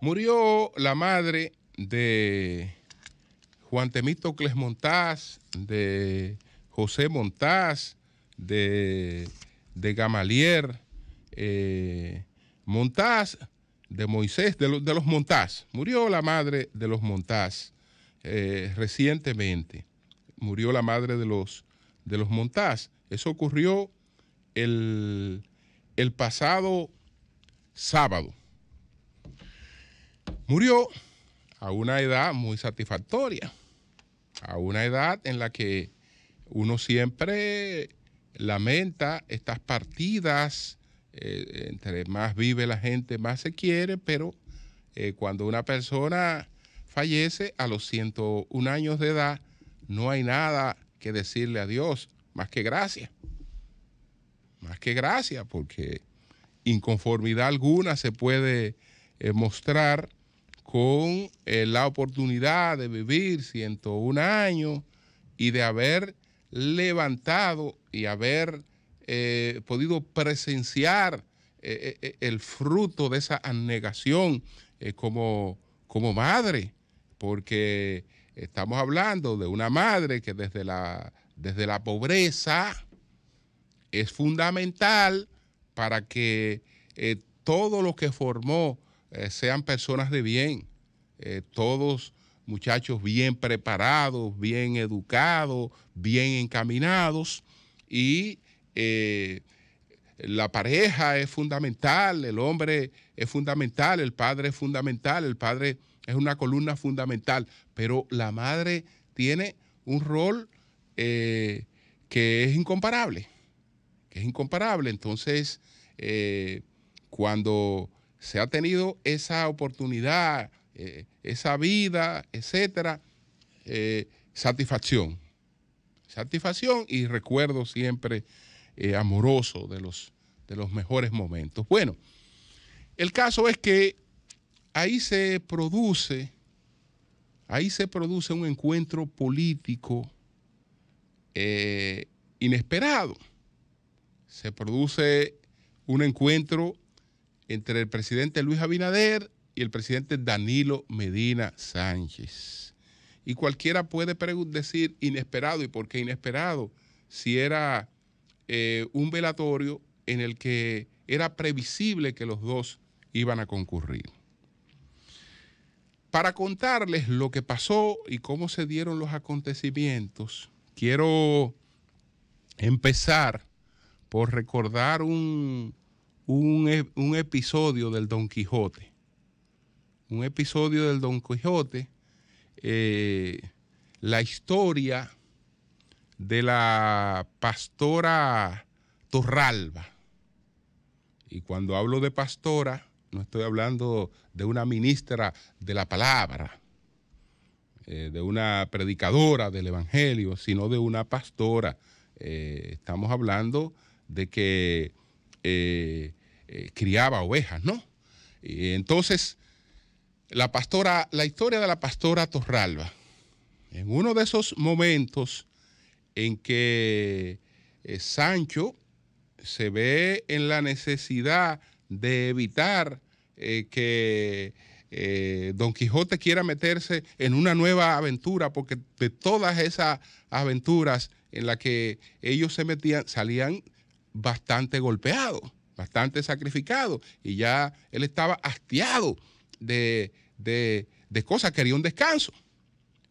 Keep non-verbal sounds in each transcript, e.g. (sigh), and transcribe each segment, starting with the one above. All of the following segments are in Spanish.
Murió la madre de Juan Temítocles Montaz de José Montaz de, Gamalier eh, Montás, de Moisés, de, los Montaz Murió la madre de los Montaz eh, recientemente. Murió la madre de los de los Montás. Eso ocurrió el, pasado sábado. Murió a una edad muy satisfactoria, a una edad en la que uno siempre lamenta estas partidas, eh, entre más vive la gente, más se quiere, pero eh, cuando una persona fallece a los 101 años de edad, no hay nada que decirle a Dios más que gracias. Más que gracias, porque inconformidad alguna se puede eh, mostrar con eh, la oportunidad de vivir 101 años y de haber levantado y haber eh, podido presenciar el fruto de esa anegación como, como madre, porque Estamos hablando de una madre que desde la, desde la pobreza es fundamental para que eh, todo lo que formó eh, sean personas de bien, eh, todos muchachos bien preparados, bien educados, bien encaminados y la pareja es fundamental, el hombre es fundamental, el padre es fundamental, el padre es una columna fundamental, pero la madre tiene un rol eh, que es incomparable, que es incomparable. Entonces, eh, cuando se ha tenido esa oportunidad, eh, esa vida, etcétera, satisfacción, satisfacción y recuerdo siempre amoroso de los, de los mejores momentos. Bueno, el caso es que ahí se produce, ahí se produce un encuentro político eh, inesperado. Se produce un encuentro entre el presidente Luis Abinader y el presidente Danilo Medina Sánchez. Y cualquiera puede decir inesperado, ¿y por qué inesperado? Si era eh, un velatorio en el que era previsible que los dos iban a concurrir para contarles lo que pasó y cómo se dieron los acontecimientos, quiero empezar por recordar un, e, episodio del Don Quijote. Un episodio del Don Quijote, eh, la historia de la pastora Torralba. Y cuando hablo de pastora, no estoy hablando de una ministra de la palabra, eh, de una predicadora del Evangelio, sino de una pastora. Eh, estamos hablando de que eh, criaba ovejas, ¿no? entonces, la pastora, la historia de la pastora Torralba, en uno de esos momentos en que Sancho se ve en la necesidad de evitar eh, que eh, Don Quijote quiera meterse en una nueva aventura, porque de todas esas aventuras en las que ellos se metían, salían bastante golpeados, bastante sacrificados, y ya él estaba hastiado de, de, de cosas, quería un descanso.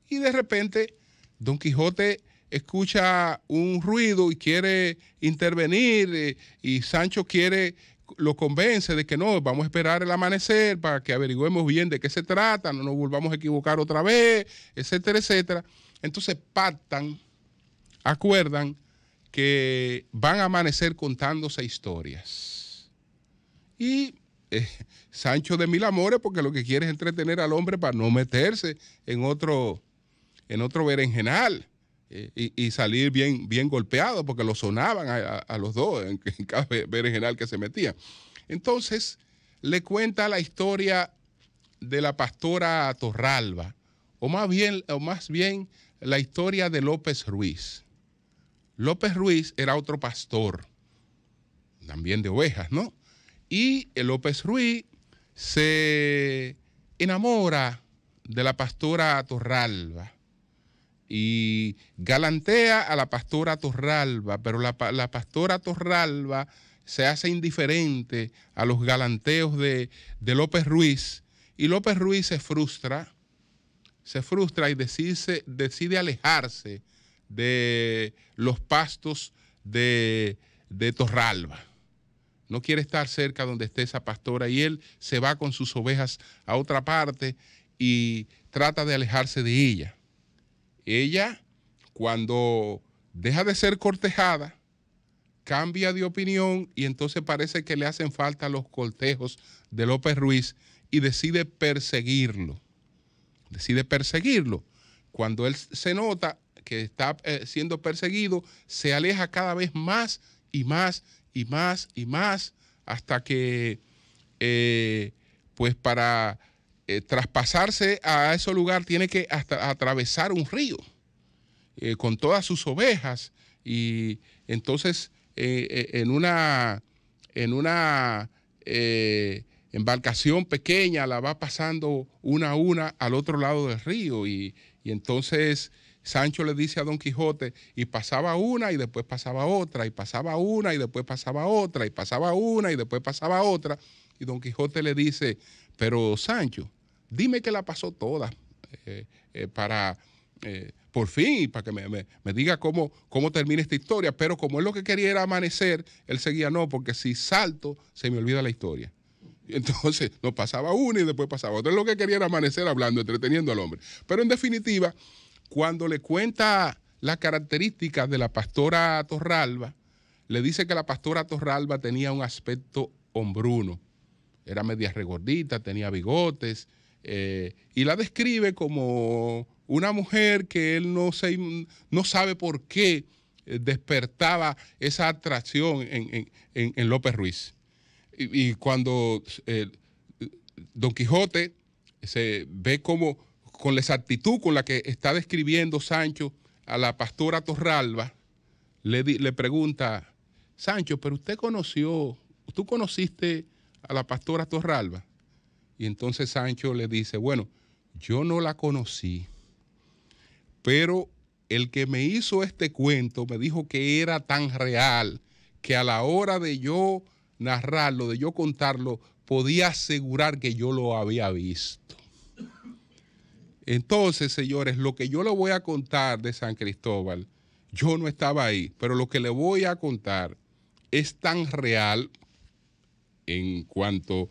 Y de repente, Don Quijote escucha un ruido y quiere intervenir eh, y Sancho quiere lo convence de que no, vamos a esperar el amanecer para que averigüemos bien de qué se trata, no nos volvamos a equivocar otra vez, etcétera, etcétera. Entonces pactan, acuerdan que van a amanecer contándose historias. Y eh, Sancho de mil amores, porque lo que quiere es entretener al hombre para no meterse en otro, en otro berenjenal. Eh, y, salir bien, bien golpeado porque lo sonaban a, los dos en, en cada que se metía. Entonces, le cuenta la historia de la pastora Torralba, o más bien, o más bien la historia de López Ruiz. López Ruiz era otro pastor, también de ovejas, ¿no? Y López Ruiz se enamora de la pastora Torralba y galantea a la pastora Torralba, pero la, pastora Torralba se hace indiferente a los galanteos de, de, López Ruiz y López Ruiz se frustra, se frustra y decide, decide alejarse de los pastos de, de Torralba. No quiere estar cerca donde esté esa pastora y él se va con sus ovejas a otra parte y trata de alejarse de ella. Ella, cuando deja de ser cortejada, cambia de opinión y entonces parece que le hacen falta los cortejos de López Ruiz y decide perseguirlo. Decide perseguirlo. Cuando él se nota que está eh, siendo perseguido, se aleja cada vez más y más y más y más hasta que, eh, pues para eh, traspasarse a ese lugar tiene que hasta atravesar un río eh, con todas sus ovejas y entonces eh, en una, en una embarcación pequeña la va pasando una a una al otro lado del río y, y entonces Sancho le dice a Don Quijote, y pasaba una y después pasaba otra, y pasaba una y después pasaba otra, y pasaba una y después pasaba otra. Y Don Quijote le dice, pero Sancho, Dime que la pasó toda eh, eh, para, eh, por fin, para que me, diga cómo, cómo termina esta historia. Pero como es lo que quería era amanecer, él seguía no, porque si salto, se me olvida la historia. Entonces (laughs) nos pasaba uno y después pasaba otro. Es lo que quería era amanecer hablando, entreteniendo al hombre. Pero en definitiva, cuando le cuenta las características de la pastora Torralba, le dice que la pastora Torralba tenía un aspecto hombruno. Era media regordita, tenía bigotes, eh, y la describe como una mujer que él no, se, no sabe por qué eh, despertaba esa atracción en, López Ruiz. Y, cuando eh, Don Quijote se ve como con la exactitud con la que está describiendo Sancho a la pastora Torralba, le, le pregunta, Sancho, pero usted conoció, tú conociste a la pastora Torralba. Y entonces Sancho le dice, bueno, yo no la conocí, pero el que me hizo este cuento me dijo que era tan real que a la hora de yo narrarlo, de yo contarlo, podía asegurar que yo lo había visto. Entonces, señores, lo que yo le voy a contar de San Cristóbal, yo no estaba ahí, pero lo que le voy a contar es tan real en cuanto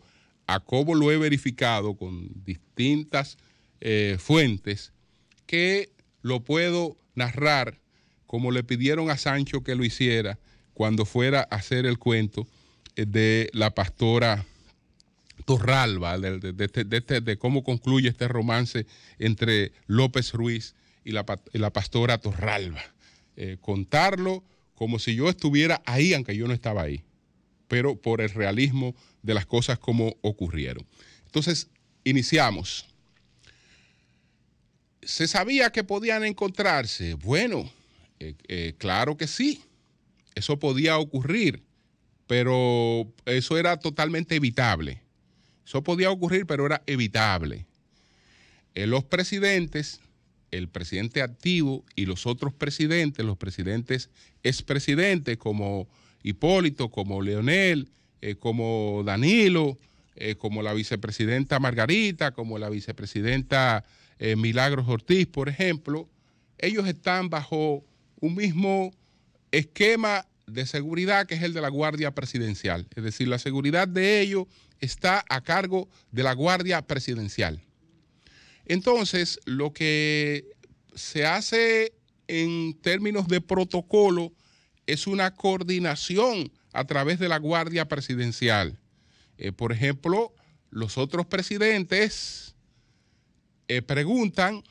a cómo lo he verificado con distintas eh, fuentes que lo puedo narrar como le pidieron a Sancho que lo hiciera cuando fuera a hacer el cuento eh, de la pastora Torralba, este, este, de, cómo concluye este romance entre López Ruiz y la, pastora Torralba. Eh, contarlo como si yo estuviera ahí, aunque yo no estaba ahí pero por el realismo de las cosas como ocurrieron. Entonces, iniciamos. ¿Se sabía que podían encontrarse? Bueno, eh, eh, claro que sí, eso podía ocurrir, pero eso era totalmente evitable. Eso podía ocurrir, pero era evitable. Eh, los presidentes, el presidente activo y los otros presidentes, los presidentes expresidentes como Hipólito, como Leonel, eh, como Danilo, eh, como la vicepresidenta Margarita, como la vicepresidenta eh, Milagros Ortiz, por ejemplo, ellos están bajo un mismo esquema de seguridad que es el de la Guardia Presidencial. Es decir, la seguridad de ellos está a cargo de la Guardia Presidencial. Entonces, lo que se hace en términos de protocolo es una coordinación a través de la Guardia Presidencial. Eh, por ejemplo, los otros presidentes eh, preguntan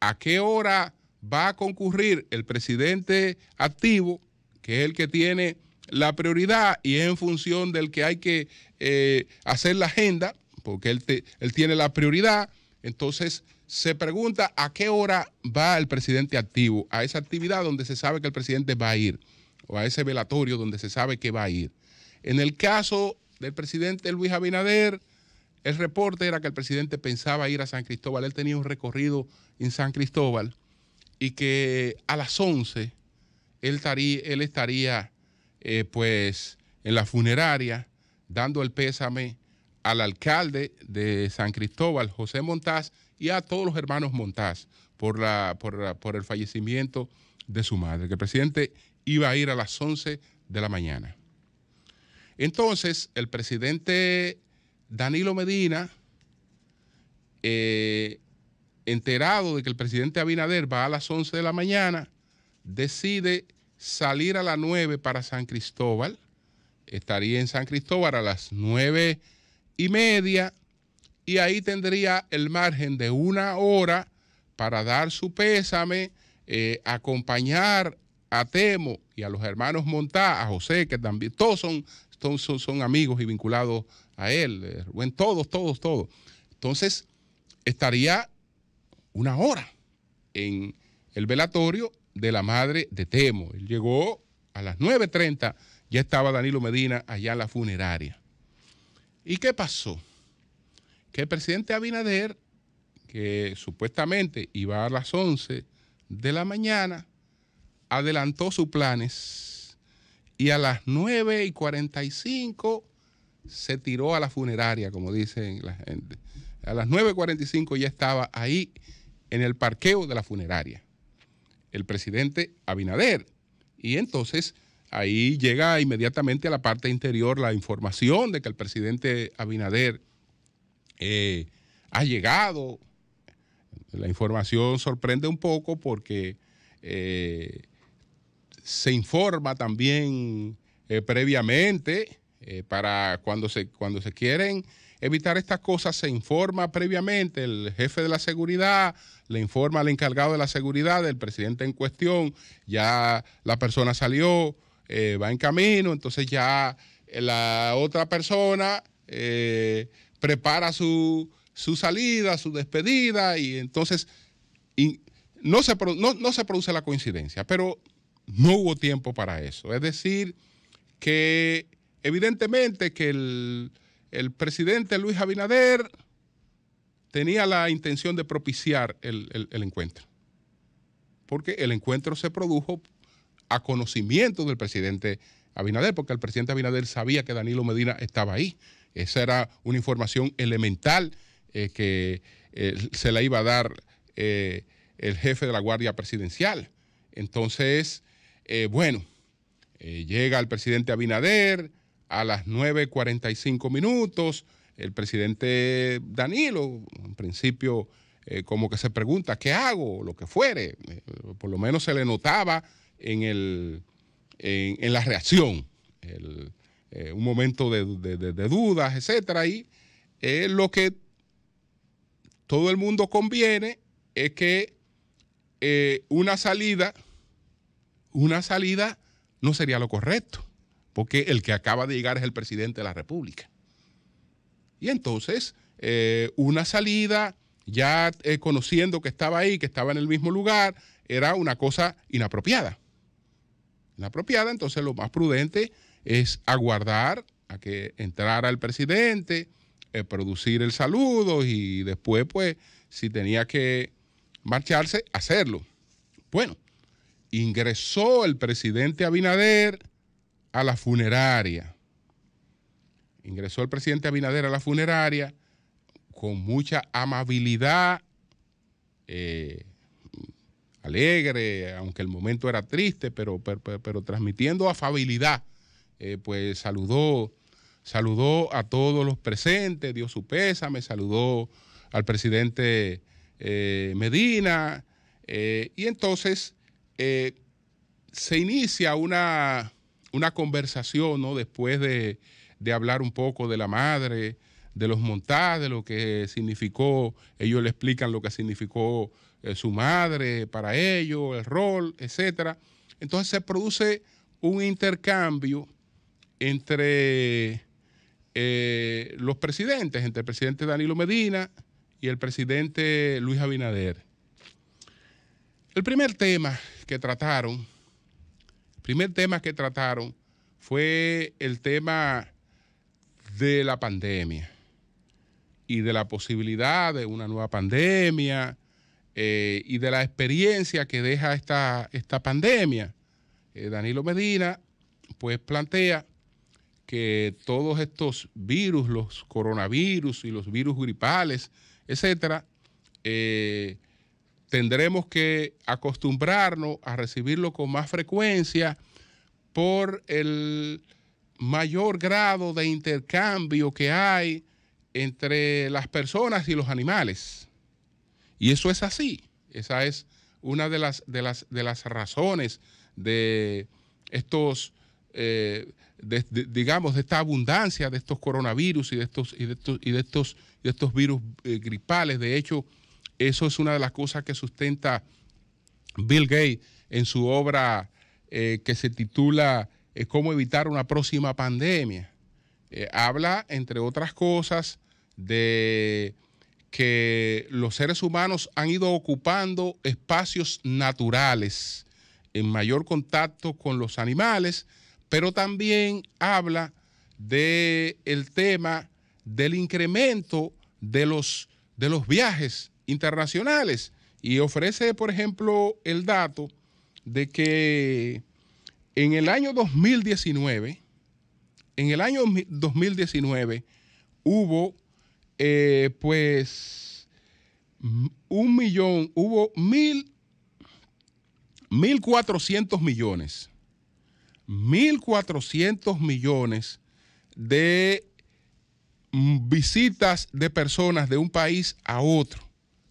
a qué hora va a concurrir el presidente activo, que es el que tiene la prioridad y es en función del que hay que eh, hacer la agenda, porque él, él tiene la prioridad. Entonces, se pregunta a qué hora va el presidente activo, a esa actividad donde se sabe que el presidente va a ir, o a ese velatorio donde se sabe que va a ir. En el caso del presidente Luis Abinader, el reporte era que el presidente pensaba ir a San Cristóbal, él tenía un recorrido en San Cristóbal, y que a las 11 él estaría, eh, pues en la funeraria dando el pésame al alcalde de San Cristóbal, José Montaz, y a todos los hermanos Montaz por, la, por, el fallecimiento de su madre, que el presidente iba a ir a las 11 de la mañana. Entonces, el presidente Danilo Medina, eh, enterado de que el presidente Abinader va a las 11 de la mañana, decide salir a las 9 para San Cristóbal. Estaría en San Cristóbal a las 9 y media y ahí tendría el margen de una hora para dar su pésame, eh, acompañar a Temo y a los hermanos Montá, a José, que también todos son, son, amigos y vinculados a él, en eh, todos, todos, todos. Entonces, estaría una hora en el velatorio de la madre de Temo. Él llegó a las 9.30, ya estaba Danilo Medina allá en la funeraria. ¿Y qué pasó? que el presidente Abinader, que supuestamente iba a las 11 de la mañana, adelantó sus planes y a las 9 y 45 se tiró a la funeraria, como dicen la gente. A las 9.45 ya estaba ahí en el parqueo de la funeraria, el presidente Abinader. Y entonces ahí llega inmediatamente a la parte interior la información de que el presidente Abinader eh, ha llegado. La información sorprende un poco porque eh, se informa también eh, previamente para cuando se, cuando se quieren evitar estas cosas, se informa previamente, el jefe de la seguridad le informa al encargado de la seguridad, del presidente en cuestión, ya la persona salió, va en camino, entonces ya la otra persona eh, prepara su, salida, su despedida, y entonces no, se, no, se produce la coincidencia, pero no hubo tiempo para eso. Es decir, que evidentemente que el, presidente Luis Abinader tenía la intención de propiciar el, el, encuentro, porque el encuentro se produjo a conocimiento del presidente Abinader, porque el presidente Abinader sabía que Danilo Medina estaba ahí. Esa era una información elemental eh, que eh, se la iba a dar eh, el jefe de la Guardia Presidencial. Entonces, bueno, llega el presidente Abinader a las 9.45 minutos. El presidente Danilo, en principio, como que se pregunta, ¿qué hago? Lo que fuere. por lo menos se le notaba en, en, la reacción. Eh, un momento de, dudas, etcétera. Y eh, lo que todo el mundo conviene es que eh, una salida, una salida no sería lo correcto, porque el que acaba de llegar es el presidente de la República. Y entonces, una salida, ya conociendo que estaba ahí, que estaba en el mismo lugar, era una cosa inapropiada. Inapropiada, entonces lo más prudente es aguardar a que entrara el presidente, eh, producir el saludo y después, pues, si tenía que marcharse, hacerlo. Bueno, ingresó el presidente Abinader a la funeraria. Ingresó el presidente Abinader a la funeraria con mucha amabilidad, eh, alegre, aunque el momento era triste, pero, pero, pero transmitiendo afabilidad eh, pues saludó, saludó a todos los presentes, dio su pésame, saludó al presidente eh, Medina, eh, y entonces se inicia una, conversación, Después de, hablar un poco de la madre, de los montados, de lo que significó, ellos le explican lo que significó su madre para ellos, el rol, etc. Entonces se produce un intercambio entre eh, los presidentes, entre el presidente Danilo Medina y el presidente Luis Abinader. El primer tema que trataron, el primer tema que trataron fue el tema de la pandemia y de la posibilidad de una nueva pandemia eh, y de la experiencia que deja esta, esta pandemia. Eh, Danilo Medina pues plantea que todos estos virus, los coronavirus y los virus gripales, etcétera, eh, tendremos que acostumbrarnos a recibirlo con más frecuencia por el mayor grado de intercambio que hay entre las personas y los animales. Y eso es así. Esa es una de las, de las, de las razones de estos eh, digamos, de esta abundancia de estos coronavirus y de estos, y de estos, virus eh, gripales. De hecho, eso es una de las cosas que sustenta Bill Gates en su obra eh, que se titula Cómo evitar una próxima pandemia. habla, entre otras cosas, de que los seres humanos han ido ocupando espacios naturales en mayor contacto con los animales pero también habla del tema del incremento de los, de los viajes internacionales y ofrece, por ejemplo, el dato de que en el año 2019, en el año 2019 hubo eh, pues un millón, hubo mil, mil cuatrocientos millones 1.400 millones de visitas de personas de un país a otro,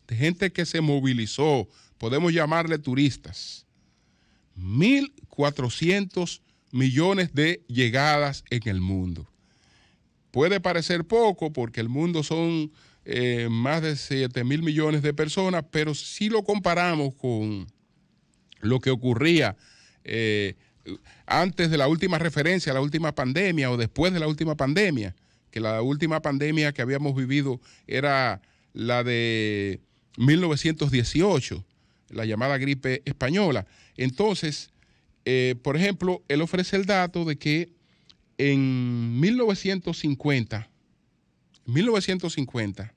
de gente que se movilizó, podemos llamarle turistas. 1.400 millones de llegadas en el mundo. Puede parecer poco porque el mundo son eh, más de 7 mil millones de personas, pero si lo comparamos con lo que ocurría eh, antes de la última referencia, la última pandemia o después de la última pandemia, que la última pandemia que habíamos vivido era la de 1918, la llamada gripe española. Entonces, eh, por ejemplo, él ofrece el dato de que en 1950, 1950,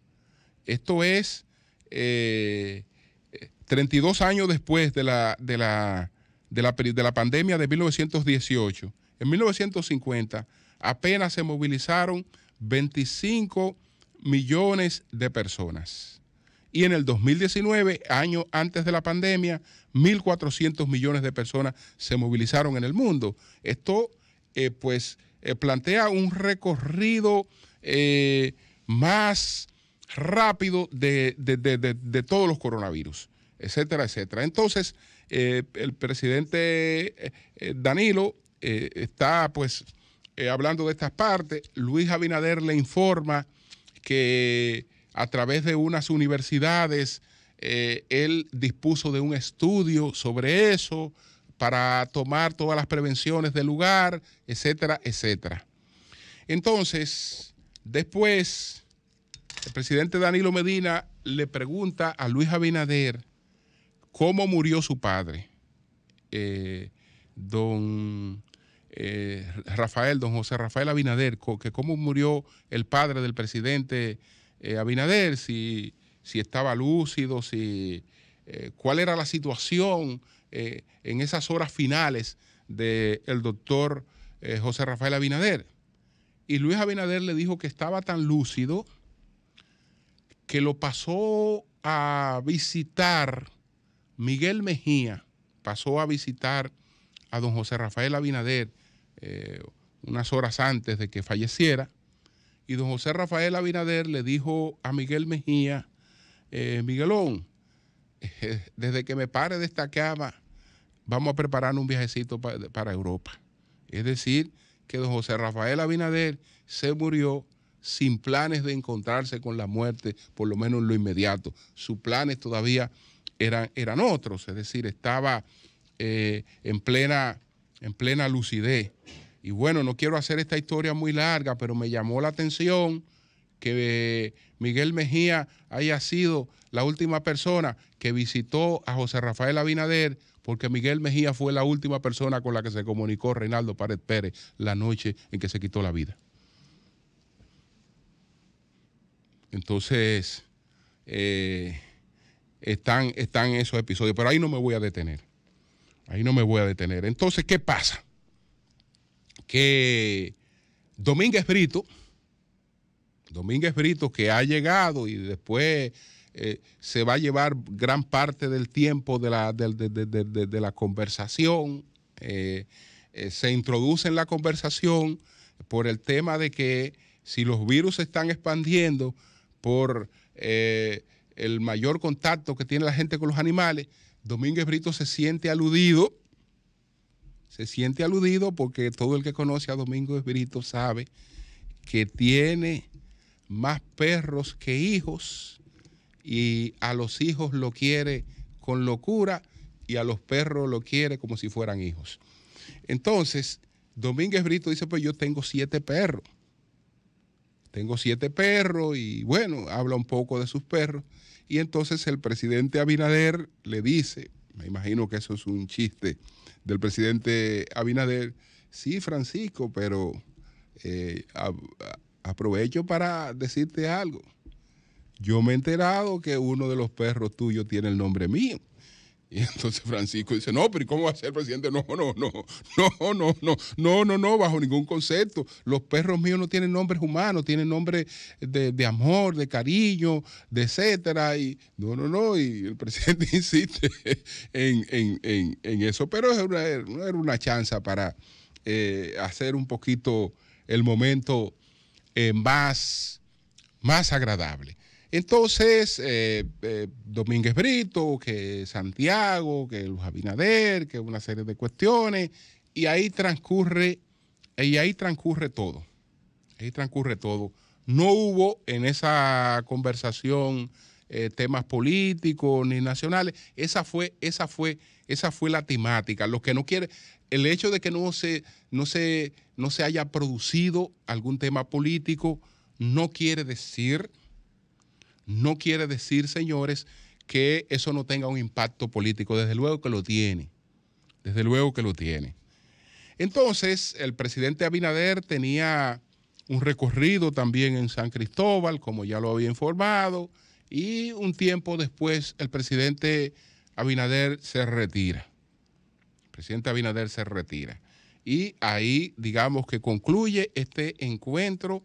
esto es 32 eh, años después de la, de la de la, pandemia de 1918, en 1950 apenas se movilizaron 25 millones de personas. Y en el 2019, año antes de la pandemia, 1.400 millones de personas se movilizaron en el mundo. Esto, eh, pues, eh, plantea un recorrido eh, más rápido de, de, todos los coronavirus, etcétera, etcétera. Entonces, eh, el presidente eh, eh, Danilo está pues hablando de estas partes. Luis Abinader le informa que a través de unas universidades él dispuso de un estudio sobre eso para tomar todas las prevenciones del lugar, etcétera, etcétera. Entonces, después, el presidente Danilo Medina le pregunta a Luis Abinader cómo murió su padre, eh, don eh, Rafael, don José Rafael Abinader, que cómo murió el padre del presidente eh, Abinader, si, estaba lúcido, si, cuál era la situación en esas horas finales del el doctor José Rafael Abinader. Y Luis Abinader le dijo que estaba tan lúcido que lo pasó a visitar Miguel Mejía pasó a visitar a don José Rafael Abinader eh, unas horas antes de que falleciera, y don José Rafael Abinader le dijo a Miguel Mejía, eh, Miguelón, (laughs) desde que me pare de esta cama, vamos a preparar un viajecito para Europa. Es decir, que don José Rafael Abinader se murió sin planes de encontrarse con la muerte, por lo menos en lo inmediato. Sus planes todavía eran, otros, es decir, estaba eh, en, plena, en plena lucidez. Y bueno, no quiero hacer esta historia muy larga, pero me llamó la atención que eh, Miguel Mejía haya sido la última persona que visitó a José Rafael Abinader, porque Miguel Mejía fue la última persona con la que se comunicó Reinaldo Pared Pérez la noche en que se quitó la vida. Entonces, eh, están, están esos episodios, pero ahí no me voy a detener. Ahí no me voy a detener. Entonces, ¿qué pasa? Que Domínguez Brito, Domínguez Brito que ha llegado y después eh, se va a llevar gran parte del tiempo de la, conversación, eh, eh, se introduce en la conversación por el tema de que si los virus se están expandiendo por el mayor contacto que tiene la gente con los animales, Domínguez Brito se siente aludido, se siente aludido porque todo el que conoce a Domínguez Brito sabe que tiene más perros que hijos y a los hijos lo quiere con locura y a los perros lo quiere como si fueran hijos. Entonces, Domínguez Brito dice, pues yo tengo siete perros tengo siete perros y bueno, habla un poco de sus perros. Y entonces el presidente Abinader le dice, me imagino que eso es un chiste del presidente Abinader, sí, Francisco, pero eh, aprovecho para decirte algo. Yo me he enterado que uno de los perros tuyos tiene el nombre mío. (laughs) Y entonces Francisco dice, no, pero ¿y ¿cómo va a ser presidente? No, no, no, no, no, no, no, no, no, no, bajo ningún concepto. Los perros míos no tienen nombres humanos, tienen nombres de, amor, de cariño, de etcétera. Y no, no, no, y el presidente (laughs) insiste en, eso, pero era, era una chanza para eh, hacer un poquito el momento eh, más, más agradable. Entonces, eh, eh, Domínguez Brito, que Santiago, que Luis Abinader, que una serie de cuestiones, y ahí transcurre, y ahí transcurre todo. Ahí transcurre todo. No hubo en esa conversación eh, temas políticos ni nacionales. Esa fue, esa fue, esa fue la temática. que no quiere el hecho de que no se, no se, no se haya producido algún tema político no quiere decir no quiere decir, señores, que eso no tenga un impacto político. Desde luego que lo tiene. Desde luego que lo tiene. Entonces, el presidente Abinader tenía un recorrido también en San Cristóbal, como ya lo había informado, y un tiempo después el presidente Abinader se retira. El presidente Abinader se retira. Y ahí, digamos que concluye este encuentro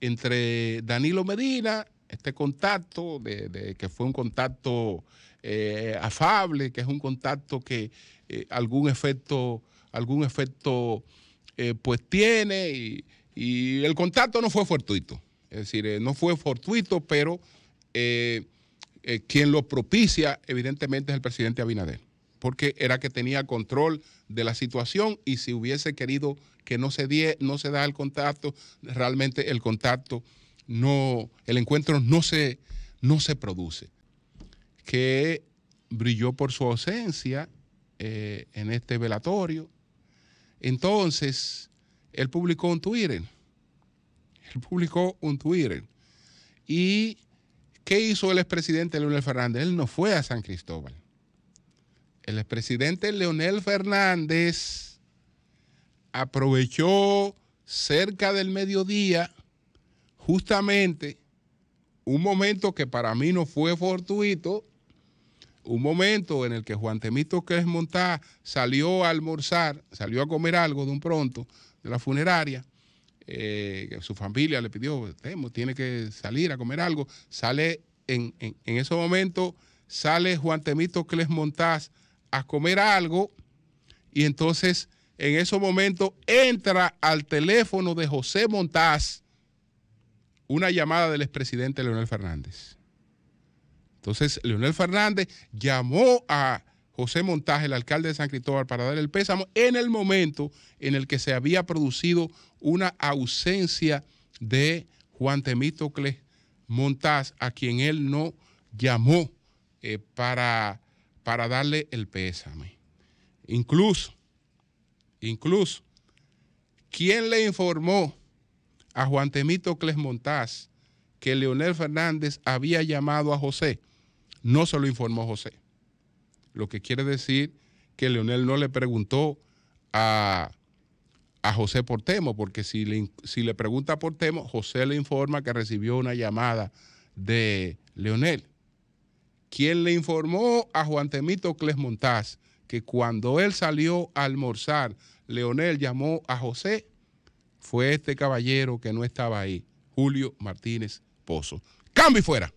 entre Danilo Medina este contacto, de, que fue un contacto eh, afable, que es un contacto que eh, algún efecto, algún efecto eh, pues tiene y, el contacto no fue fortuito. Es decir, no fue fortuito, pero quien lo propicia evidentemente es el presidente Abinader, porque era que tenía control de la situación y si hubiese querido que no se, die, no se da el contacto, realmente el contacto no, el encuentro no se, no se produce. Que brilló por su ausencia eh, en este velatorio. Entonces, él publicó un Twitter. (laughs) Él publicó un Twitter. ¿Y qué hizo el expresidente Leonel Fernández? Él no fue a San Cristóbal. El expresidente Leonel Fernández aprovechó cerca del mediodía justamente un momento que para mí no fue fortuito, un momento en el que Juan Temito es Montaz salió a almorzar, salió a comer algo de un pronto de la funeraria, eh, su familia le pidió, Temo, tiene que salir a comer algo, sale en, ese momento, sale Juan Temito Cresmontaz Montás a comer algo y entonces en ese momento entra al teléfono de José Montás una llamada del expresidente Leonel Fernández. Entonces, Leonel Fernández llamó a José Montaje, el alcalde de San Cristóbal, para dar el pésamo en el momento en el que se había producido una ausencia de Juan Temítocles Montaz, a quien él no llamó eh, para, para darle el pésame. Incluso, incluso, ¿quién le informó a Juan Temito Montaz, que Leonel Fernández había llamado a José. No se lo informó José. Lo que quiere decir que Leonel no le preguntó a, a José Portemo, porque si le, si le pregunta por temo José le informa que recibió una llamada de Leonel. ¿Quién le informó a Juan Temito Montaz? que cuando él salió a almorzar, Leonel llamó a José, fue este caballero que no estaba ahí, Julio Martínez Pozo. Cambio y fuera.